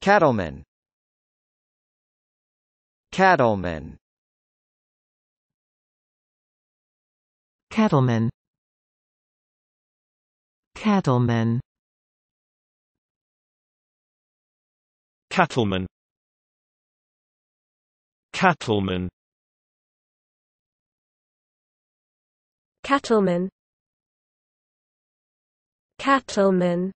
Cattleman Cattleman Cattleman Cattleman Cattleman Cattleman Cattleman Cattleman